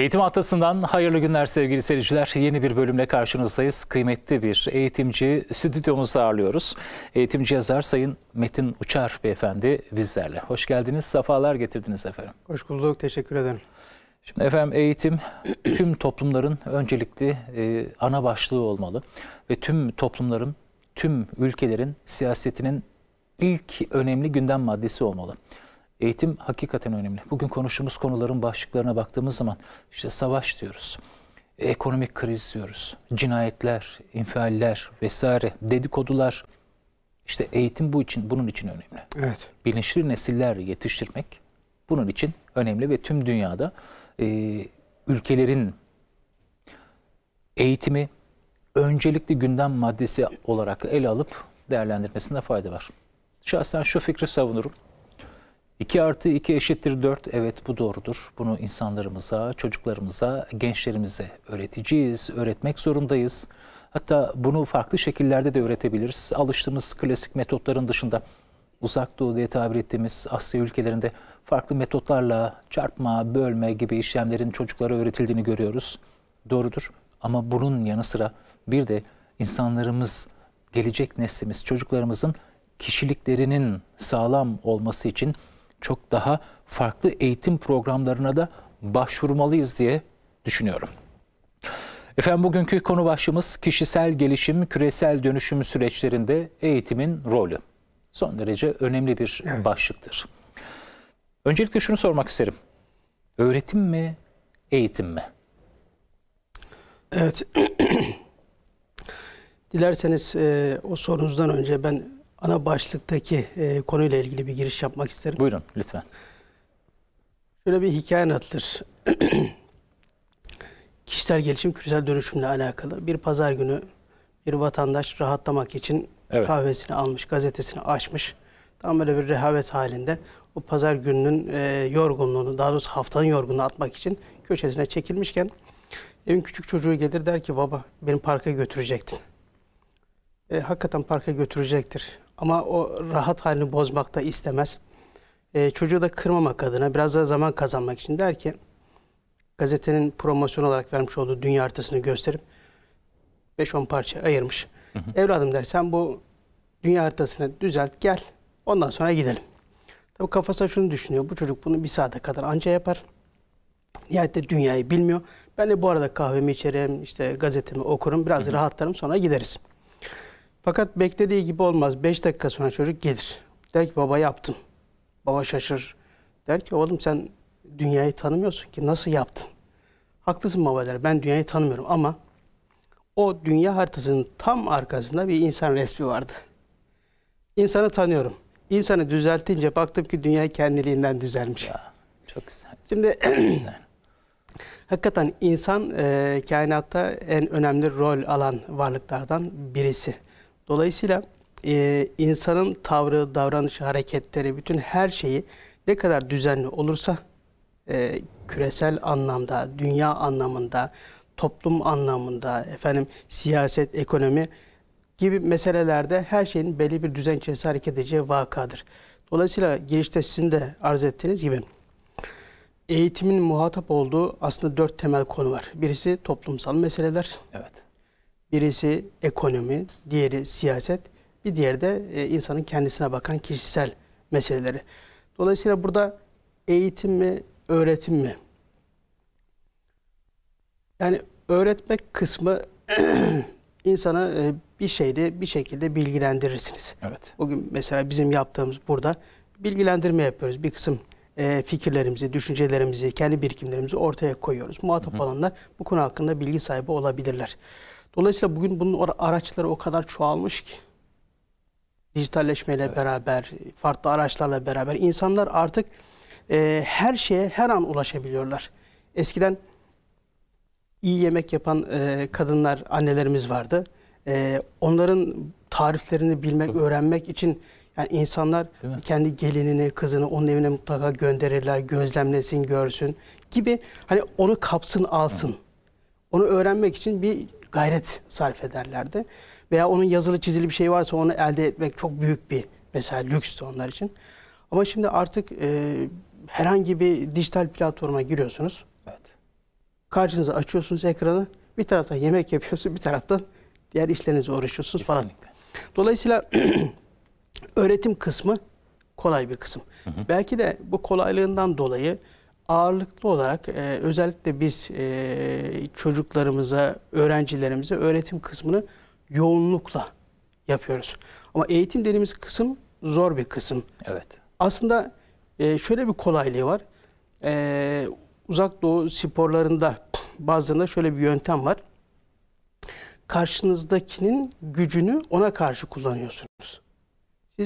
Eğitim Atlası'ndan hayırlı günler sevgili seyirciler. Yeni bir bölümle karşınızdayız. Kıymetli bir eğitimci stüdyomuzda ağırlıyoruz. Eğitimci yazar Sayın Metin Uçar beyefendi bizlerle. Hoş geldiniz, sefalar getirdiniz efendim. Hoş bulduk, teşekkür ederim. Şimdi efendim eğitim tüm toplumların öncelikli e, ana başlığı olmalı. Ve tüm toplumların, tüm ülkelerin siyasetinin ilk önemli gündem maddesi olmalı. Eğitim hakikaten önemli. Bugün konuştuğumuz konuların başlıklarına baktığımız zaman işte savaş diyoruz, ekonomik kriz diyoruz, cinayetler, infialler vesaire, dedikodular. İşte eğitim bu için, bunun için önemli. Evet. Bilinçli nesiller yetiştirmek bunun için önemli ve tüm dünyada e, ülkelerin eğitimi öncelikli gündem maddesi olarak ele alıp değerlendirmesinde fayda var. Şahsen şu fikri savunurum. 2 artı 2 eşittir 4. Evet bu doğrudur. Bunu insanlarımıza, çocuklarımıza, gençlerimize öğreteceğiz, öğretmek zorundayız. Hatta bunu farklı şekillerde de öğretebiliriz. Alıştığımız klasik metotların dışında uzak doğu diye tabir ettiğimiz Asya ülkelerinde farklı metotlarla çarpma, bölme gibi işlemlerin çocuklara öğretildiğini görüyoruz. Doğrudur. Ama bunun yanı sıra bir de insanlarımız, gelecek neslimiz, çocuklarımızın kişiliklerinin sağlam olması için çok daha farklı eğitim programlarına da başvurmalıyız diye düşünüyorum. Efendim bugünkü konu başlığımız kişisel gelişim, küresel dönüşüm süreçlerinde eğitimin rolü. Son derece önemli bir evet. başlıktır. Öncelikle şunu sormak isterim. Öğretim mi, eğitim mi? Evet. Dilerseniz e, o sorunuzdan önce ben ana başlıktaki e, konuyla ilgili bir giriş yapmak isterim. Buyurun lütfen. Şöyle bir hikaye anlatılır. Kişisel gelişim küresel dönüşümle alakalı. Bir pazar günü bir vatandaş rahatlamak için evet. kahvesini almış, gazetesini açmış. Tam böyle bir rehavet halinde o pazar gününün e, yorgunluğunu, daha doğrusu haftanın yorgunluğunu atmak için köşesine çekilmişken evin küçük çocuğu gelir der ki baba beni parka götürecektin. E, hakikaten parka götürecektir. Ama o rahat halini bozmak da istemez. E, çocuğu da kırmamak adına biraz daha zaman kazanmak için der ki gazetenin promosyon olarak vermiş olduğu dünya haritasını gösterip 5-10 parça ayırmış. Hı hı. Evladım der sen bu dünya haritasını düzelt gel ondan sonra gidelim. Tabii kafasına şunu düşünüyor bu çocuk bunu bir saate kadar anca yapar. Nihayet de dünyayı bilmiyor. Ben de bu arada kahvemi içerim, işte gazetemi okurum, biraz hı hı. rahatlarım sonra gideriz. Fakat beklediği gibi olmaz. Beş dakika sonra çocuk gelir. Der ki baba yaptım. Baba şaşır. Der ki oğlum sen dünyayı tanımıyorsun ki nasıl yaptın? Haklısın baba der. Ben dünyayı tanımıyorum ama o dünya haritasının tam arkasında bir insan resmi vardı. İnsanı tanıyorum. İnsanı düzeltince baktım ki dünya kendiliğinden düzelmiş. Ya, çok güzel. Şimdi çok güzel. hakikaten insan e, kainatta en önemli rol alan varlıklardan birisi. Dolayısıyla e, insanın tavrı, davranışı, hareketleri, bütün her şeyi ne kadar düzenli olursa e, küresel anlamda, dünya anlamında, toplum anlamında, efendim siyaset, ekonomi gibi meselelerde her şeyin belli bir düzen içerisinde hareket edeceği vakadır. Dolayısıyla girişte sizin de arz ettiğiniz gibi eğitimin muhatap olduğu aslında dört temel konu var. Birisi toplumsal meseleler. Evet. Birisi ekonomi, diğeri siyaset, bir diğeri de e, insanın kendisine bakan kişisel meseleleri. Dolayısıyla burada eğitim mi, öğretim mi? Yani öğretmek kısmı insana e, bir şeyde bir şekilde bilgilendirirsiniz. Evet. Bugün mesela bizim yaptığımız burada bilgilendirme yapıyoruz. Bir kısım e, fikirlerimizi, düşüncelerimizi, kendi birikimlerimizi ortaya koyuyoruz. Muhatap hı bu konu hakkında bilgi sahibi olabilirler. Dolayısıyla bugün bunun araçları o kadar çoğalmış ki dijitalleşmeyle evet. beraber, farklı araçlarla beraber insanlar artık e, her şeye her an ulaşabiliyorlar. Eskiden iyi yemek yapan e, kadınlar, annelerimiz vardı. E, onların tariflerini bilmek, Tabii. öğrenmek için yani insanlar kendi gelinini, kızını onun evine mutlaka gönderirler, gözlemlesin, görsün gibi. Hani onu kapsın, alsın. Evet. Onu öğrenmek için bir gayret sarf ederlerdi. Veya onun yazılı çizili bir şey varsa onu elde etmek çok büyük bir mesela lükstü onlar için. Ama şimdi artık e, herhangi bir dijital platforma giriyorsunuz. Evet. Karşınıza açıyorsunuz ekranı. Bir tarafta yemek yapıyorsunuz, bir taraftan diğer işlerinizle uğraşıyorsunuz Kesinlikle. falan. Dolayısıyla öğretim kısmı kolay bir kısım. Hı hı. Belki de bu kolaylığından dolayı ağırlıklı olarak e, özellikle biz e, çocuklarımıza, öğrencilerimize öğretim kısmını yoğunlukla yapıyoruz. Ama eğitim dediğimiz kısım zor bir kısım. Evet. Aslında e, şöyle bir kolaylığı var. E, uzak doğu sporlarında bazılarında şöyle bir yöntem var. Karşınızdakinin gücünü ona karşı kullanıyorsunuz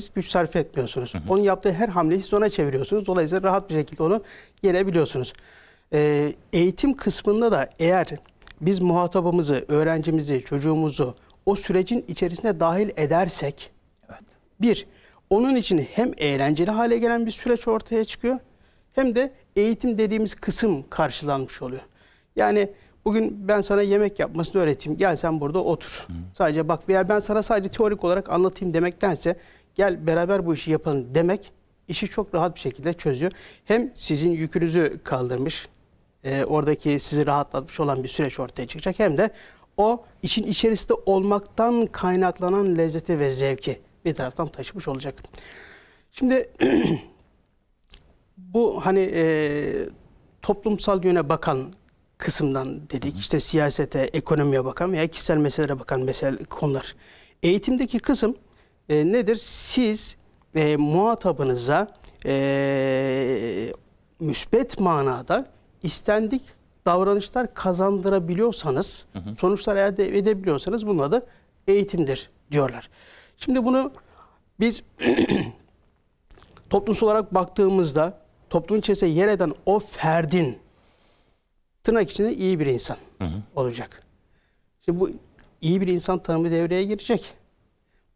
siz güç sarf etmiyorsunuz. Hı hı. Onun yaptığı her hamleyi siz çeviriyorsunuz. Dolayısıyla rahat bir şekilde onu yenebiliyorsunuz. Ee, eğitim kısmında da eğer biz muhatabımızı, öğrencimizi, çocuğumuzu o sürecin içerisine dahil edersek, evet. bir, onun için hem eğlenceli hale gelen bir süreç ortaya çıkıyor, hem de eğitim dediğimiz kısım karşılanmış oluyor. Yani bugün ben sana yemek yapmasını öğreteyim, gel sen burada otur. Hı. Sadece bak veya ben sana sadece teorik olarak anlatayım demektense, gel beraber bu işi yapalım demek işi çok rahat bir şekilde çözüyor. Hem sizin yükünüzü kaldırmış, e, oradaki sizi rahatlatmış olan bir süreç ortaya çıkacak hem de o işin içerisinde olmaktan kaynaklanan lezzeti ve zevki bir taraftan taşımış olacak. Şimdi bu hani e, toplumsal yöne bakan kısımdan dedik. işte siyasete, ekonomiye bakan veya kişisel meselelere bakan mesele konular. Eğitimdeki kısım e, nedir? Siz e, muhatabınıza e, müsbet manada istendik davranışlar kazandırabiliyorsanız, hı hı. sonuçlar elde edebiliyorsanız bunun adı eğitimdir diyorlar. Şimdi bunu biz toplumsal olarak baktığımızda toplumun içerisinde yer eden o ferdin tırnak içinde iyi bir insan hı hı. olacak. Şimdi bu iyi bir insan tanımı devreye girecek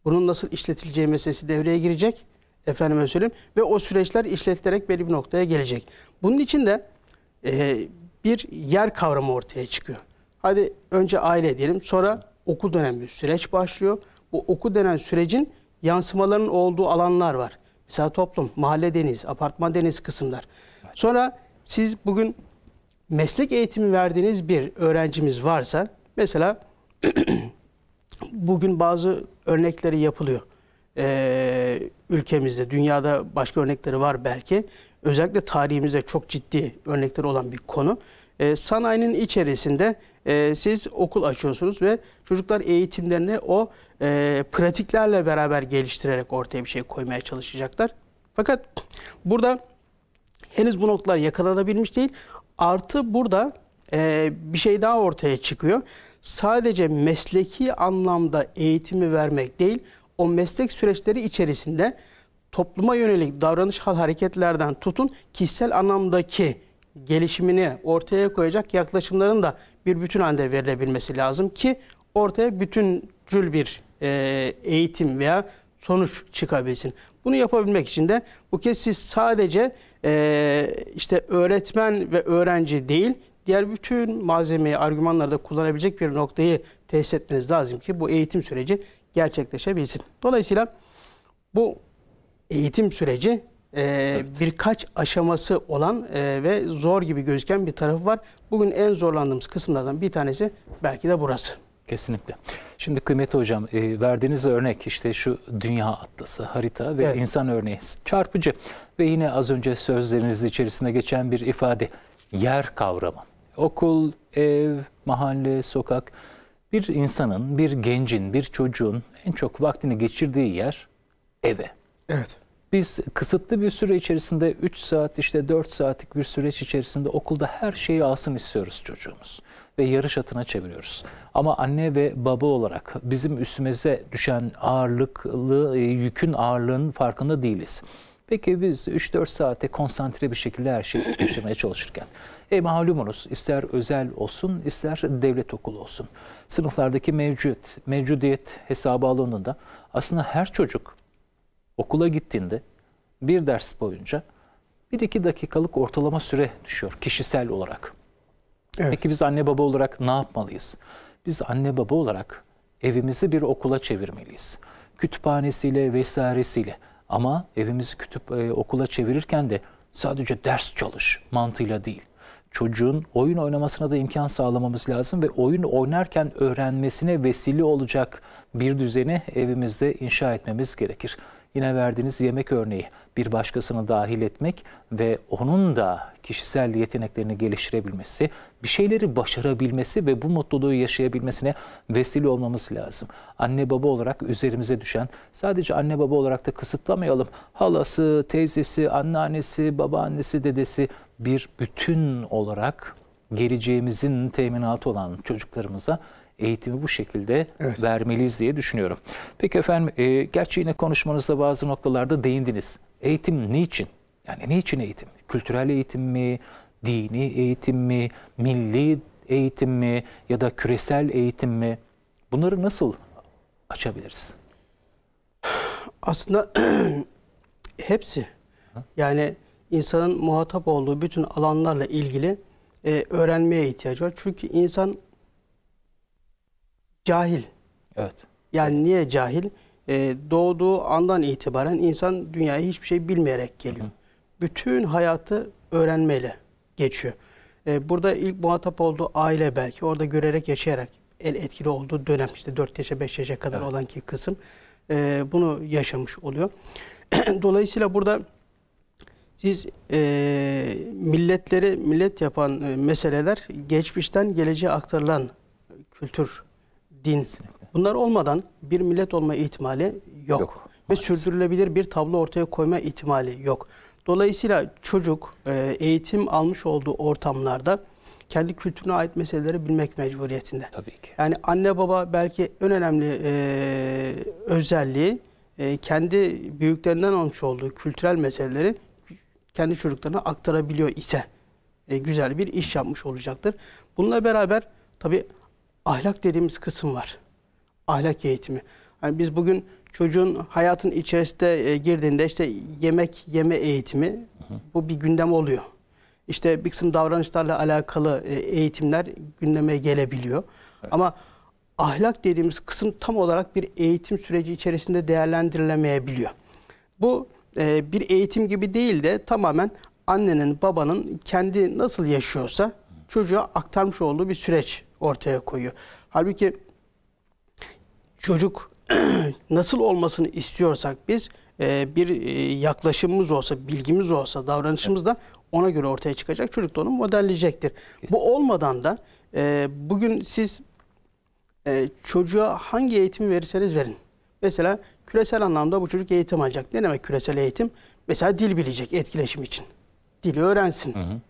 bunun nasıl işletileceği meselesi devreye girecek. Efendime söyleyeyim. Ve o süreçler işletilerek belli bir noktaya gelecek. Bunun için de e, bir yer kavramı ortaya çıkıyor. Hadi önce aile diyelim. Sonra okul dönemi süreç başlıyor. Bu okul denen sürecin yansımaların olduğu alanlar var. Mesela toplum, mahalle deniz, apartman deniz kısımlar. Sonra siz bugün meslek eğitimi verdiğiniz bir öğrencimiz varsa mesela bugün bazı örnekleri yapılıyor. Ee, ülkemizde, dünyada başka örnekleri var belki. Özellikle tarihimizde çok ciddi örnekleri olan bir konu. Ee, sanayinin içerisinde e, siz okul açıyorsunuz ve çocuklar eğitimlerini o e, pratiklerle beraber geliştirerek ortaya bir şey koymaya çalışacaklar. Fakat burada henüz bu noktalar yakalanabilmiş değil. Artı burada e, bir şey daha ortaya çıkıyor sadece mesleki anlamda eğitimi vermek değil, o meslek süreçleri içerisinde topluma yönelik davranış hal hareketlerden tutun kişisel anlamdaki gelişimini ortaya koyacak yaklaşımların da bir bütün halde verilebilmesi lazım ki ortaya bütüncül bir e, eğitim veya sonuç çıkabilsin. Bunu yapabilmek için de bu kez siz sadece e, işte öğretmen ve öğrenci değil, diğer bütün malzemeyi argümanlarda kullanabilecek bir noktayı tesis etmeniz lazım ki bu eğitim süreci gerçekleşebilsin. Dolayısıyla bu eğitim süreci e, evet. birkaç aşaması olan e, ve zor gibi gözüken bir tarafı var. Bugün en zorlandığımız kısımlardan bir tanesi belki de burası. Kesinlikle. Şimdi Kıymet hocam e, verdiğiniz örnek işte şu dünya atlası, harita ve evet. insan örneği çarpıcı ve yine az önce sözlerinizin içerisinde geçen bir ifade yer kavramı okul, ev, mahalle, sokak. Bir insanın, bir gencin, bir çocuğun en çok vaktini geçirdiği yer eve. Evet. Biz kısıtlı bir süre içerisinde 3 saat işte 4 saatlik bir süreç içerisinde okulda her şeyi alsın istiyoruz çocuğumuz. Ve yarış atına çeviriyoruz. Ama anne ve baba olarak bizim üstümüze düşen ağırlıklı, e, yükün ağırlığının farkında değiliz. Peki biz 3-4 saate konsantre bir şekilde her şeyi yaşamaya çalışırken. E malumunuz ister özel olsun ister devlet okulu olsun. Sınıflardaki mevcut, mevcudiyet hesabı alanında aslında her çocuk okula gittiğinde bir ders boyunca 1-2 dakikalık ortalama süre düşüyor kişisel olarak. Evet. Peki biz anne baba olarak ne yapmalıyız? Biz anne baba olarak evimizi bir okula çevirmeliyiz. Kütüphanesiyle vesairesiyle. Ama evimizi kütüp e, okula çevirirken de sadece ders çalış mantığıyla değil. Çocuğun oyun oynamasına da imkan sağlamamız lazım ve oyun oynarken öğrenmesine vesile olacak bir düzeni evimizde inşa etmemiz gerekir. Yine verdiğiniz yemek örneği bir başkasını dahil etmek ve onun da kişisel yeteneklerini geliştirebilmesi, bir şeyleri başarabilmesi ve bu mutluluğu yaşayabilmesine vesile olmamız lazım. Anne baba olarak üzerimize düşen, sadece anne baba olarak da kısıtlamayalım. Halası, teyzesi, anneannesi, babaannesi, dedesi bir bütün olarak geleceğimizin teminatı olan çocuklarımıza eğitimi bu şekilde evet. vermeliyiz diye düşünüyorum. Peki efendim, e, gerçi yine konuşmanızda bazı noktalarda değindiniz. Eğitim niçin? Yani niçin eğitim? Kültürel eğitim mi? Dini eğitim mi? Milli eğitim mi? Ya da küresel eğitim mi? Bunları nasıl açabiliriz? Aslında hepsi. Yani insanın muhatap olduğu bütün alanlarla ilgili e, öğrenmeye ihtiyacı var. Çünkü insan cahil. Evet. Yani niye cahil? E, doğduğu andan itibaren insan dünyayı hiçbir şey bilmeyerek geliyor. Bütün hayatı öğrenmeyle geçiyor. E, burada ilk muhatap olduğu aile belki orada görerek yaşayarak el etkili olduğu dönem işte 4 yaşa 5 yaşa kadar evet. olan ki kısım e, bunu yaşamış oluyor. Dolayısıyla burada siz e, milletleri millet yapan meseleler geçmişten geleceğe aktarılan kültür, din, Kesinlikle Bunlar olmadan bir millet olma ihtimali yok. yok ve sürdürülebilir bir tablo ortaya koyma ihtimali yok. Dolayısıyla çocuk e, eğitim almış olduğu ortamlarda kendi kültürüne ait meseleleri bilmek mecburiyetinde. Tabii ki. Yani anne baba belki en önemli e, özelliği e, kendi büyüklerinden almış olduğu kültürel meseleleri kendi çocuklarına aktarabiliyor ise e, güzel bir iş yapmış olacaktır. Bununla beraber tabii ahlak dediğimiz kısım var ahlak eğitimi. Yani biz bugün çocuğun hayatın içerisinde e, girdiğinde işte yemek yeme eğitimi bu bir gündem oluyor. İşte bir kısım davranışlarla alakalı e, eğitimler gündeme gelebiliyor. Evet. Ama ahlak dediğimiz kısım tam olarak bir eğitim süreci içerisinde değerlendirilemeyebiliyor. Bu e, bir eğitim gibi değil de tamamen annenin babanın kendi nasıl yaşıyorsa çocuğa aktarmış olduğu bir süreç ortaya koyuyor. Halbuki çocuk nasıl olmasını istiyorsak biz e, bir e, yaklaşımımız olsa, bilgimiz olsa, davranışımız da ona göre ortaya çıkacak. Çocuk da onu modelleyecektir. Kesinlikle. Bu olmadan da e, bugün siz e, çocuğa hangi eğitimi verirseniz verin. Mesela küresel anlamda bu çocuk eğitim alacak. Ne demek küresel eğitim? Mesela dil bilecek etkileşim için. Dili öğrensin. Hı hı.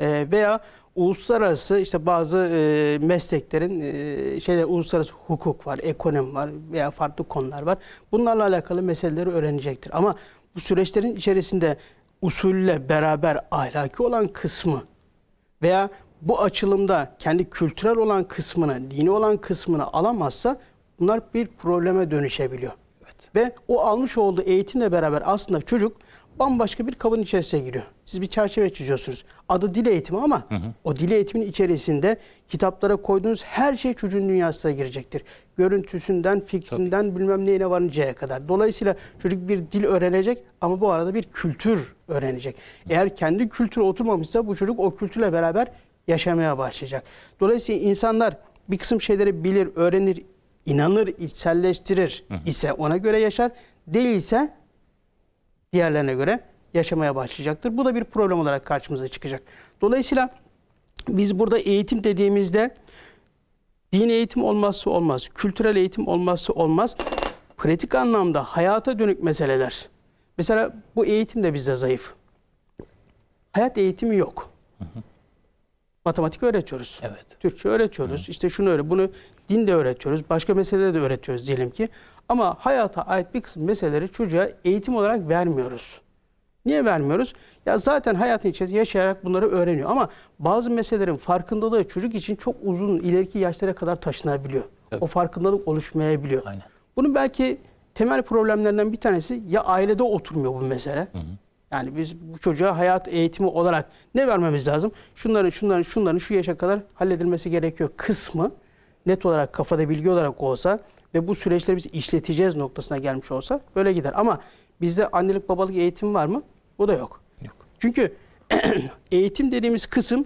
Ee, veya uluslararası işte bazı e, mesleklerin e, şeyde uluslararası hukuk var, ekonomi var veya farklı konular var. Bunlarla alakalı meseleleri öğrenecektir. Ama bu süreçlerin içerisinde usulle beraber ahlaki olan kısmı veya bu açılımda kendi kültürel olan kısmını, dini olan kısmını alamazsa bunlar bir probleme dönüşebiliyor. Evet. Ve o almış olduğu eğitimle beraber aslında çocuk bambaşka bir kabın içerisine giriyor. Siz bir çerçeve çiziyorsunuz. Adı dil eğitimi ama hı hı. o dil eğitimin içerisinde kitaplara koyduğunuz her şey çocuğun dünyasına girecektir. Görüntüsünden, fikrinden Tabii. bilmem neyine varıncaya kadar. Dolayısıyla çocuk bir dil öğrenecek ama bu arada bir kültür öğrenecek. Hı. Eğer kendi kültürü oturmamışsa bu çocuk o kültürle beraber yaşamaya başlayacak. Dolayısıyla insanlar bir kısım şeyleri bilir, öğrenir, inanır, içselleştirir hı hı. ise ona göre yaşar. Değilse diğerlerine göre yaşamaya başlayacaktır. Bu da bir problem olarak karşımıza çıkacak. Dolayısıyla biz burada eğitim dediğimizde din eğitim olmazsa olmaz, kültürel eğitim olmazsa olmaz. Pratik anlamda hayata dönük meseleler. Mesela bu eğitim de bizde zayıf. Hayat eğitimi yok. Hı hı matematik öğretiyoruz. Evet. Türkçe öğretiyoruz. Hı. İşte şunu öyle, bunu din de öğretiyoruz. Başka meseleleri de öğretiyoruz diyelim ki. Ama hayata ait bir kısım meseleleri çocuğa eğitim olarak vermiyoruz. Niye vermiyoruz? Ya zaten hayatın içerisinde yaşayarak bunları öğreniyor. Ama bazı meselelerin farkındalığı çocuk için çok uzun ileriki yaşlara kadar taşınabiliyor. Evet. O farkındalık oluşmayabiliyor. Aynen. Bunun belki temel problemlerinden bir tanesi ya ailede oturmuyor bu mesele. Hı hı. Yani biz bu çocuğa hayat eğitimi olarak ne vermemiz lazım? Şunların, şunların, şunların şu yaşa kadar halledilmesi gerekiyor kısmı net olarak kafada bilgi olarak olsa ve bu süreçleri biz işleteceğiz noktasına gelmiş olsa böyle gider. Ama bizde annelik babalık eğitim var mı? Bu da yok. Yok. Çünkü eğitim dediğimiz kısım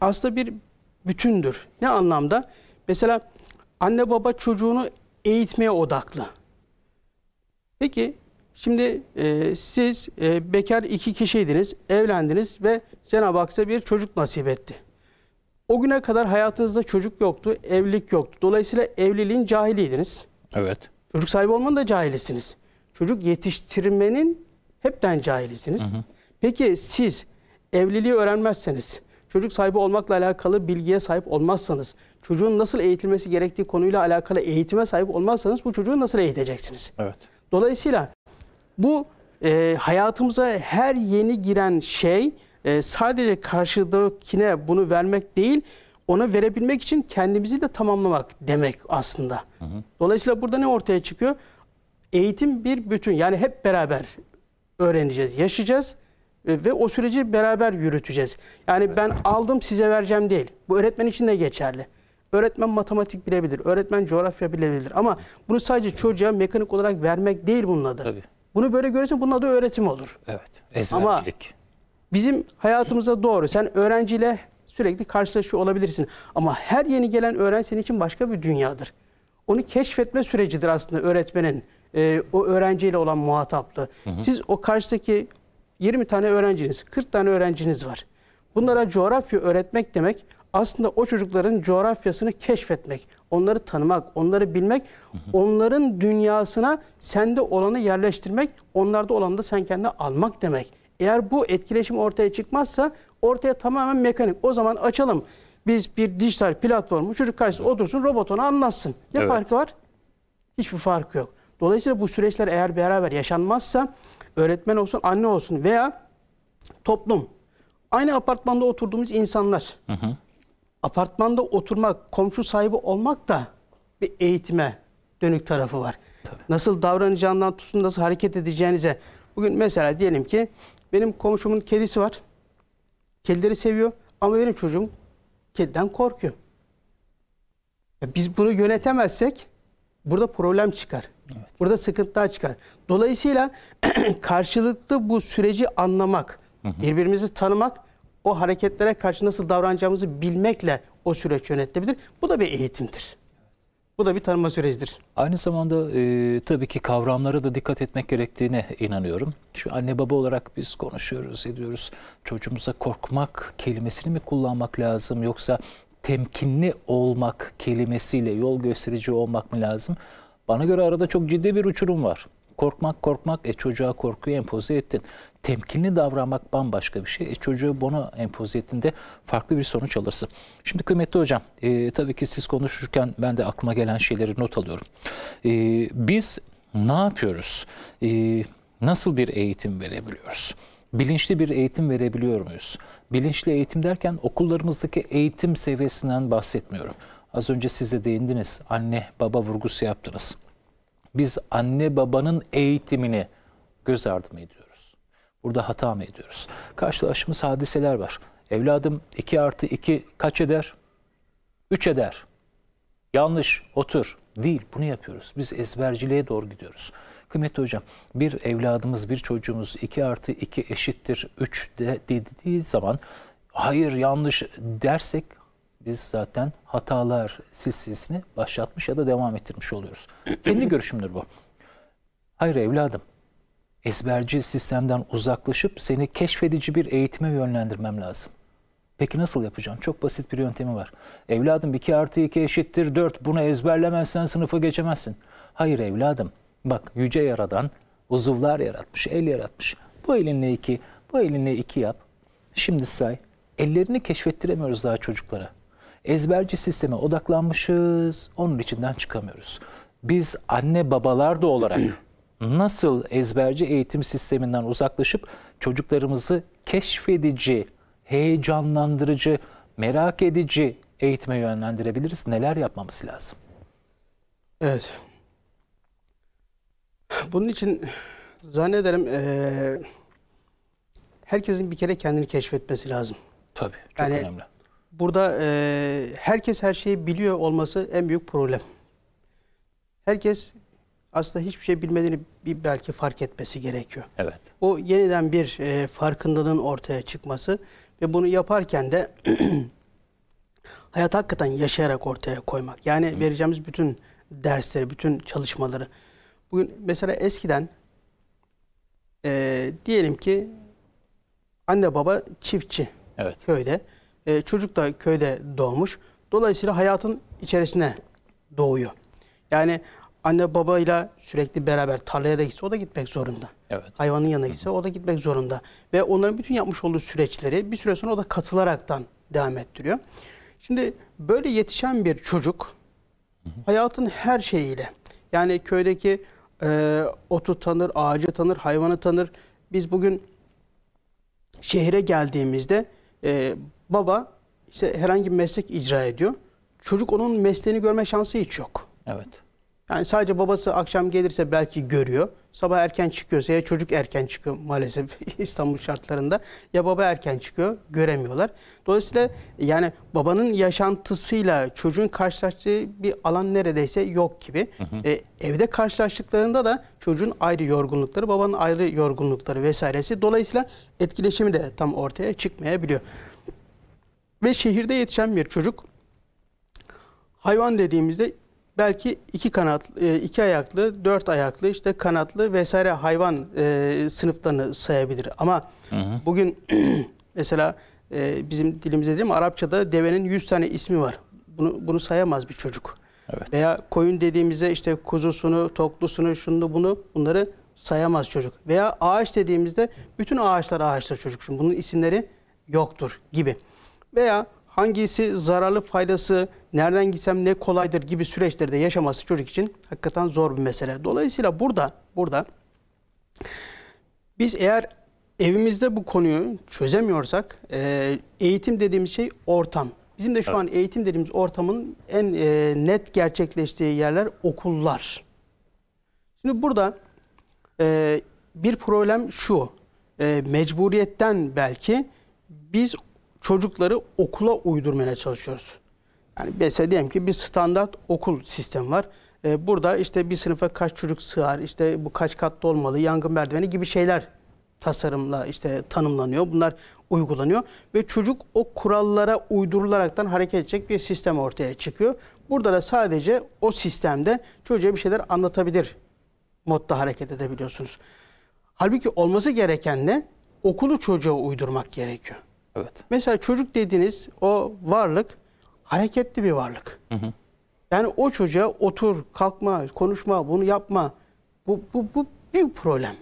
aslında bir bütündür. Ne anlamda? Mesela anne baba çocuğunu eğitmeye odaklı. Peki Şimdi e, siz e, bekar iki kişiydiniz, evlendiniz ve Cenab-ı Hak size bir çocuk nasip etti. O güne kadar hayatınızda çocuk yoktu, evlilik yoktu. Dolayısıyla evliliğin cahiliydiniz. Evet. Çocuk sahibi olmanın da cahilisiniz. Çocuk yetiştirmenin hepten cahilisiniz. Hı hı. Peki siz evliliği öğrenmezseniz, çocuk sahibi olmakla alakalı bilgiye sahip olmazsanız, çocuğun nasıl eğitilmesi gerektiği konuyla alakalı eğitime sahip olmazsanız bu çocuğu nasıl eğiteceksiniz? Evet. Dolayısıyla bu e, hayatımıza her yeni giren şey e, sadece karşıdakine bunu vermek değil, ona verebilmek için kendimizi de tamamlamak demek aslında. Hı hı. Dolayısıyla burada ne ortaya çıkıyor? Eğitim bir bütün. Yani hep beraber öğreneceğiz, yaşayacağız e, ve o süreci beraber yürüteceğiz. Yani ben aldım size vereceğim değil. Bu öğretmen için de geçerli. Öğretmen matematik bilebilir, öğretmen coğrafya bilebilir ama bunu sadece çocuğa mekanik olarak vermek değil bunun adı. Tabii. Bunu böyle görürsen bunun adı öğretim olur. Evet. Ezbercilik. Ama bizim hayatımıza doğru sen öğrenciyle sürekli karşılaşıyor olabilirsin. Ama her yeni gelen öğrenci senin için başka bir dünyadır. Onu keşfetme sürecidir aslında öğretmenin e, o öğrenciyle olan muhataplığı. Hı hı. Siz o karşıdaki 20 tane öğrenciniz, 40 tane öğrenciniz var. Bunlara coğrafya öğretmek demek aslında o çocukların coğrafyasını keşfetmek, onları tanımak, onları bilmek, hı hı. onların dünyasına sende olanı yerleştirmek, onlarda olanı da sen kendine almak demek. Eğer bu etkileşim ortaya çıkmazsa ortaya tamamen mekanik. O zaman açalım biz bir dijital platformu çocuk karşısında otursun robot ona anlatsın. Ne evet. farkı var? Hiçbir farkı yok. Dolayısıyla bu süreçler eğer beraber yaşanmazsa öğretmen olsun, anne olsun veya toplum, aynı apartmanda oturduğumuz insanlar, hı hı apartmanda oturmak, komşu sahibi olmak da bir eğitime dönük tarafı var. Tabii. Nasıl davranacağından tutun, nasıl hareket edeceğinize. Bugün mesela diyelim ki benim komşumun kedisi var. Kedileri seviyor ama benim çocuğum kediden korkuyor. Ya biz bunu yönetemezsek burada problem çıkar. Evet. Burada sıkıntılar çıkar. Dolayısıyla karşılıklı bu süreci anlamak, hı hı. birbirimizi tanımak o hareketlere karşı nasıl davranacağımızı bilmekle o süreç yönetilebilir. Bu da bir eğitimdir. Bu da bir tanıma sürecidir. Aynı zamanda e, tabii ki kavramlara da dikkat etmek gerektiğine inanıyorum. Şu anne baba olarak biz konuşuyoruz, ediyoruz. Çocuğumuza korkmak kelimesini mi kullanmak lazım yoksa temkinli olmak kelimesiyle yol gösterici olmak mı lazım? Bana göre arada çok ciddi bir uçurum var. Korkmak korkmak e çocuğa korkuyu empoze ettin temkinli davranmak bambaşka bir şey. E, çocuğu bunu empoze ettiğinde farklı bir sonuç alırsın. Şimdi kıymetli hocam e, tabii ki siz konuşurken ben de aklıma gelen şeyleri not alıyorum. E, biz ne yapıyoruz? E, nasıl bir eğitim verebiliyoruz? bilinçli bir eğitim verebiliyor muyuz? Bilinçli eğitim derken okullarımızdaki eğitim seviyesinden bahsetmiyorum. Az önce siz de değindiniz. Anne baba vurgusu yaptınız. Biz anne babanın eğitimini göz ardı mı ediyoruz? Burada hata mı ediyoruz? Karşılaştığımız hadiseler var. Evladım 2 artı 2 kaç eder? 3 eder. Yanlış, otur. Değil, bunu yapıyoruz. Biz ezberciliğe doğru gidiyoruz. Kıymetli hocam, bir evladımız, bir çocuğumuz 2 artı 2 eşittir 3 de, dediği zaman hayır yanlış dersek biz zaten hatalar silsilesini başlatmış ya da devam ettirmiş oluyoruz. Kendi görüşümdür bu. Hayır evladım, ezberci sistemden uzaklaşıp seni keşfedici bir eğitime yönlendirmem lazım. Peki nasıl yapacağım? Çok basit bir yöntemi var. Evladım 2 artı 2 eşittir 4. Bunu ezberlemezsen sınıfa geçemezsin. Hayır evladım. Bak yüce yaradan uzuvlar yaratmış, el yaratmış. Bu elinle 2, bu elinle 2 yap. Şimdi say. Ellerini keşfettiremiyoruz daha çocuklara. Ezberci sisteme odaklanmışız. Onun içinden çıkamıyoruz. Biz anne babalar da olarak nasıl ezberci eğitim sisteminden uzaklaşıp çocuklarımızı keşfedici, heyecanlandırıcı, merak edici eğitime yönlendirebiliriz? Neler yapmamız lazım? Evet. Bunun için zannederim e, herkesin bir kere kendini keşfetmesi lazım. Tabii, çok yani, önemli. Burada e, herkes her şeyi biliyor olması en büyük problem. Herkes aslında hiçbir şey bilmediğini bir belki fark etmesi gerekiyor. Evet. O yeniden bir e, farkındalığın ortaya çıkması ve bunu yaparken de hayat hakikaten yaşayarak ortaya koymak. Yani Hı. vereceğimiz bütün dersleri, bütün çalışmaları. Bugün mesela eskiden e, diyelim ki anne baba çiftçi evet. köyde. E, çocuk da köyde doğmuş. Dolayısıyla hayatın içerisine doğuyor. Yani anne babayla sürekli beraber tarlaya da gitse o da gitmek zorunda. Evet. Hayvanın yanına gitse o da gitmek zorunda. Ve onların bütün yapmış olduğu süreçleri bir süre sonra o da katılaraktan devam ettiriyor. Şimdi böyle yetişen bir çocuk hayatın her şeyiyle yani köydeki e, otu tanır, ağacı tanır, hayvanı tanır. Biz bugün şehre geldiğimizde e, baba işte herhangi bir meslek icra ediyor. Çocuk onun mesleğini görme şansı hiç yok. Evet. Yani sadece babası akşam gelirse belki görüyor. Sabah erken çıkıyorsa ya çocuk erken çıkıyor maalesef İstanbul şartlarında ya baba erken çıkıyor göremiyorlar. Dolayısıyla yani babanın yaşantısıyla çocuğun karşılaştığı bir alan neredeyse yok gibi. Hı hı. E, evde karşılaştıklarında da çocuğun ayrı yorgunlukları, babanın ayrı yorgunlukları vesairesi. Dolayısıyla etkileşimi de tam ortaya çıkmayabiliyor. Ve şehirde yetişen bir çocuk hayvan dediğimizde belki iki kanat, e, iki ayaklı, dört ayaklı, işte kanatlı vesaire hayvan e, sınıflarını sayabilir. Ama hı hı. bugün mesela e, bizim dilimizde değil mi Arapçada devenin yüz tane ismi var. Bunu, bunu sayamaz bir çocuk. Evet. Veya koyun dediğimizde işte kuzusunu, toklusunu, şunu bunu bunları sayamaz çocuk. Veya ağaç dediğimizde bütün ağaçlar ağaçlar çocuk. Şimdi bunun isimleri yoktur gibi. Veya hangisi zararlı faydası, nereden gitsem ne kolaydır gibi süreçleri de yaşaması çocuk için hakikaten zor bir mesele. Dolayısıyla burada burada biz eğer evimizde bu konuyu çözemiyorsak e, eğitim dediğimiz şey ortam. Bizim de şu evet. an eğitim dediğimiz ortamın en e, net gerçekleştiği yerler okullar. Şimdi burada e, bir problem şu. mecburiyetten belki biz çocukları okula uydurmaya çalışıyoruz. Yani mesela diyelim ki bir standart okul sistemi var. Ee, burada işte bir sınıfa kaç çocuk sığar, işte bu kaç katlı olmalı, yangın merdiveni gibi şeyler tasarımla işte tanımlanıyor. Bunlar uygulanıyor ve çocuk o kurallara uydurularaktan hareket edecek bir sistem ortaya çıkıyor. Burada da sadece o sistemde çocuğa bir şeyler anlatabilir modda hareket edebiliyorsunuz. Halbuki olması gereken ne? Okulu çocuğa uydurmak gerekiyor. Evet. Mesela çocuk dediğiniz o varlık hareketli bir varlık. Hı hı. Yani o çocuğa otur, kalkma, konuşma, bunu yapma. Bu, bu, bu bir problem.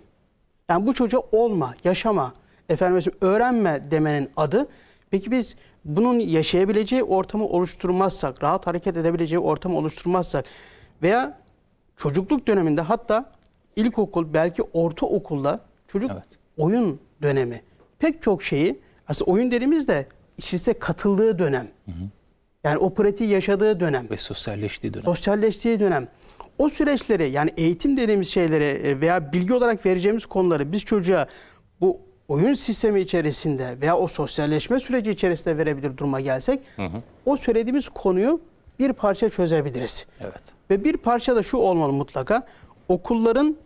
Yani bu çocuğa olma, yaşama, efendim öğrenme demenin adı. Peki biz bunun yaşayabileceği ortamı oluşturmazsak, rahat hareket edebileceği ortamı oluşturmazsak veya çocukluk döneminde hatta ilkokul belki ortaokulda çocuk evet. oyun dönemi pek çok şeyi aslında oyun dediğimiz de işise katıldığı dönem. Hı hı. Yani o pratiği yaşadığı dönem. Ve sosyalleştiği dönem. Sosyalleştiği dönem. O süreçleri yani eğitim dediğimiz şeyleri e, veya bilgi olarak vereceğimiz konuları biz çocuğa bu oyun sistemi içerisinde veya o sosyalleşme süreci içerisinde verebilir duruma gelsek hı hı. o söylediğimiz konuyu bir parça çözebiliriz. Evet. Ve bir parça da şu olmalı mutlaka. Okulların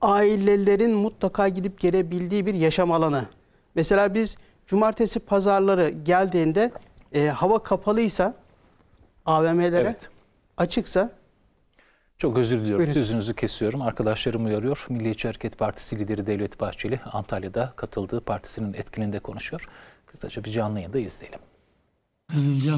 ailelerin mutlaka gidip gelebildiği bir yaşam alanı Mesela biz cumartesi pazarları geldiğinde e, hava kapalıysa AVM'lere evet. açıksa çok özür diliyorum. Buyurun. Sözünüzü kesiyorum. Arkadaşlarım uyarıyor. Milliyetçi Hareket Partisi lideri Devlet Bahçeli Antalya'da katıldığı partisinin etkinliğinde konuşuyor. Kısaca bir canlı yayında izleyelim. Hızlıca